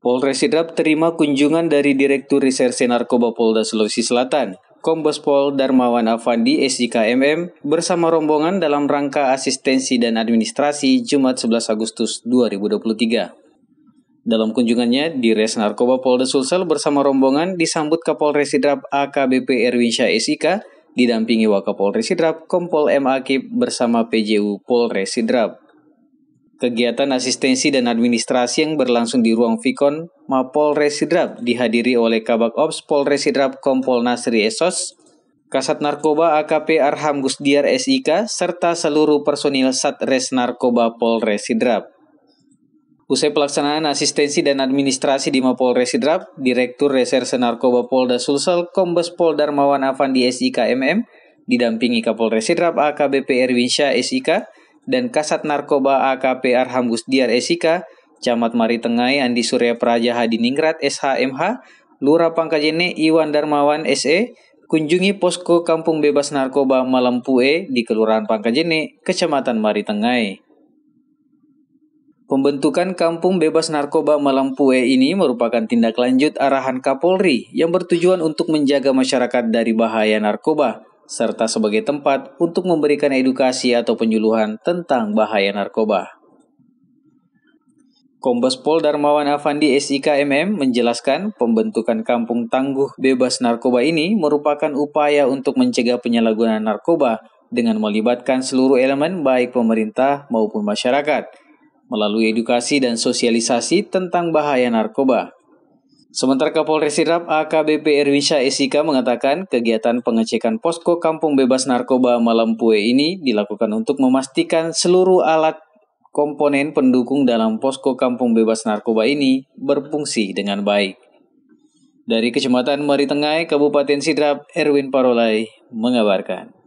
Polres Sidrap terima kunjungan dari Direktur Reserse Narkoba Polda Sulawesi Selatan, Kombes Pol Darmawan Afandi SJKMM bersama rombongan dalam rangka asistensi dan administrasi Jumat 11 Agustus 2023. Dalam kunjungannya, di Res Narkoba Polda Sulsel bersama rombongan disambut Kapolres Sidrap AKBP Erwinsyah SIK, didampingi Wakapolres Sidrap Kompol M. Akib bersama PJU Polres Sidrap. Kegiatan asistensi dan administrasi yang berlangsung di ruang Vikon Mapol Residrap dihadiri oleh Kabak Ops Pol Residrap Kompol Nasri Esos, Kasat Narkoba AKP Arham Gusdiar SIK, serta seluruh personil Satres Narkoba Pol Residrap. Usai pelaksanaan asistensi dan administrasi di Mapol Residrap, Direktur Reserse Narkoba Polda Sulsel Kombes Pol Darmawan Avandi SIK MM, didampingi Kapolres Sidrap AKBP Erwinsyah SIK, dan Kasat Narkoba AKP Arham Gusdiar Esika, Camat Mari Tengai Andi Surya Praja Hadiningrat SHMH, Lurah Pangkajene Iwan Darmawan SE, kunjungi posko Kampung Bebas Narkoba Malampue di Kelurahan Pangkajene, Kecamatan Mari Tengai. Pembentukan Kampung Bebas Narkoba Malampue ini merupakan tindak lanjut arahan Kapolri yang bertujuan untuk menjaga masyarakat dari bahaya narkoba, serta sebagai tempat untuk memberikan edukasi atau penyuluhan tentang bahaya narkoba. Kombes Pol Darmawan Afandi SIKMM menjelaskan pembentukan kampung tangguh bebas narkoba ini merupakan upaya untuk mencegah penyalahgunaan narkoba dengan melibatkan seluruh elemen baik pemerintah maupun masyarakat melalui edukasi dan sosialisasi tentang bahaya narkoba. Sementara Kapolres Sirap AKBP Erwisha Esika mengatakan kegiatan pengecekan posko kampung bebas narkoba Malampue ini dilakukan untuk memastikan seluruh alat komponen pendukung dalam posko kampung bebas narkoba ini berfungsi dengan baik. Dari Kecamatan Maritengai, Kabupaten Sidrap, Erwin Parolai mengabarkan.